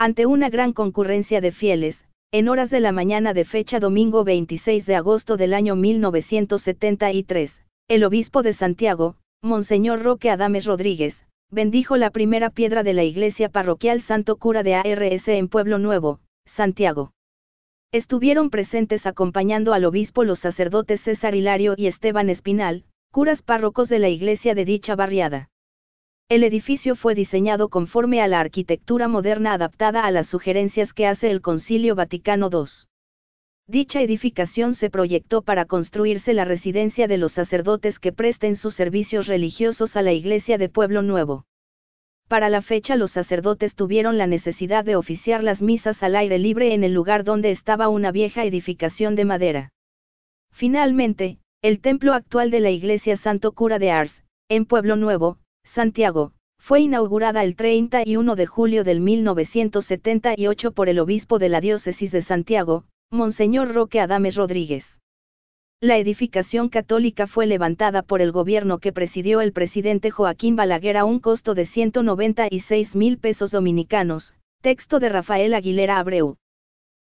Ante una gran concurrencia de fieles, en horas de la mañana de fecha domingo 26 de agosto del año 1973, el obispo de Santiago, Monseñor Roque Adames Rodríguez, bendijo la primera piedra de la iglesia parroquial Santo Cura de ARS en Pueblo Nuevo, Santiago. Estuvieron presentes acompañando al obispo los sacerdotes César Hilario y Esteban Espinal, curas párrocos de la iglesia de dicha barriada. El edificio fue diseñado conforme a la arquitectura moderna adaptada a las sugerencias que hace el Concilio Vaticano II. Dicha edificación se proyectó para construirse la residencia de los sacerdotes que presten sus servicios religiosos a la Iglesia de Pueblo Nuevo. Para la fecha los sacerdotes tuvieron la necesidad de oficiar las misas al aire libre en el lugar donde estaba una vieja edificación de madera. Finalmente, el templo actual de la Iglesia Santo Cura de Ars, en Pueblo Nuevo, Santiago, fue inaugurada el 31 de julio del 1978 por el obispo de la diócesis de Santiago, Monseñor Roque Adames Rodríguez. La edificación católica fue levantada por el gobierno que presidió el presidente Joaquín Balaguer a un costo de 196 mil pesos dominicanos, texto de Rafael Aguilera Abreu,